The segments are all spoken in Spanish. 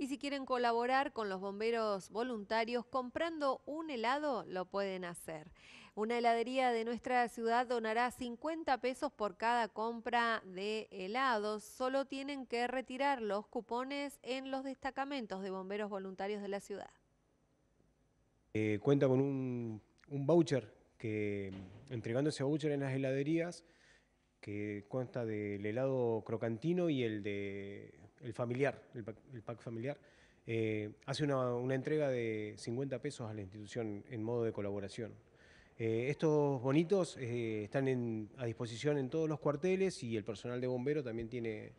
Y si quieren colaborar con los bomberos voluntarios comprando un helado, lo pueden hacer. Una heladería de nuestra ciudad donará 50 pesos por cada compra de helados. Solo tienen que retirar los cupones en los destacamentos de bomberos voluntarios de la ciudad. Eh, cuenta con un, voucher que entregando ese voucher en las heladerías que consta del helado crocantino y el de el familiar, el PAC, familiar, eh, hace una, entrega de 50 pesos a la institución en modo de colaboración. Eh, estos bonitos eh, están a disposición en todos los cuarteles y el personal de bombero también tiene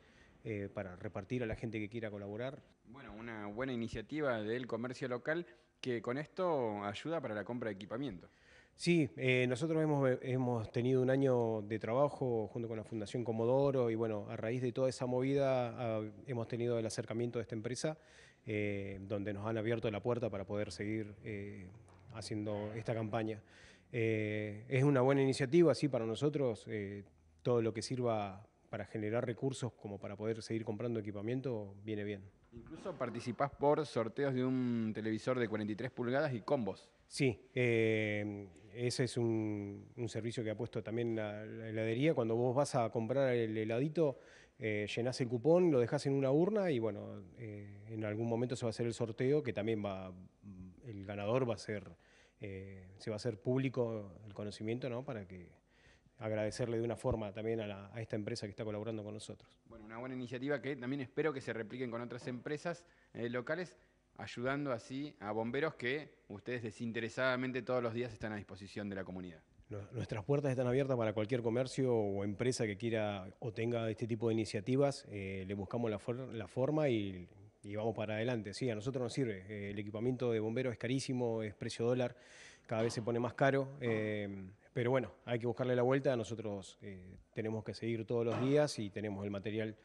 para repartir a la gente que quiera colaborar. Bueno, una buena iniciativa del comercio local que con esto ayuda para la compra de equipamiento. Sí, eh, nosotros eh, hemos, tenido un año de trabajo junto con la Fundación Comodoro y bueno, a raíz de toda esa movida ah, hemos tenido el acercamiento de esta empresa eh, donde nos han abierto la puerta para poder seguir haciendo esta campaña. es una buena iniciativa, sí, para nosotros, todo lo que sirva para generar recursos como para poder seguir comprando equipamiento viene bien. Incluso participás por sorteos de un televisor de 43 pulgadas y combos. Sí, ese es un, servicio que ha puesto también la, heladería. Cuando vos vas a comprar el heladito, eh, llenás el cupón, lo dejás en una urna y bueno, eh, en algún momento se va a hacer el sorteo que también va, el ganador va a ser, eh, se va a hacer público el conocimiento, ¿no? Para que agradecerle de una forma también a, esta empresa que está colaborando con nosotros. Bueno, una buena iniciativa que también espero que se repliquen con otras empresas eh, locales ayudando así a bomberos que ustedes desinteresadamente todos los días están a disposición de la comunidad. Nuestras puertas están abiertas para cualquier comercio o empresa que quiera o tenga este tipo de iniciativas. Eh, le buscamos la, forma y, vamos para adelante. Sí, a nosotros nos sirve. Eh, el equipamiento de bomberos es carísimo, es precio dólar, cada vez se pone más caro. Eh, pero bueno, hay que buscarle la vuelta. Nosotros tenemos que seguir todos los días y tenemos el material.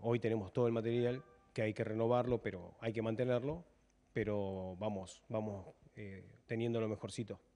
hoy tenemos todo el material que hay que renovarlo, pero hay que mantenerlo, pero vamos, vamos eh, teniendo lo mejorcito.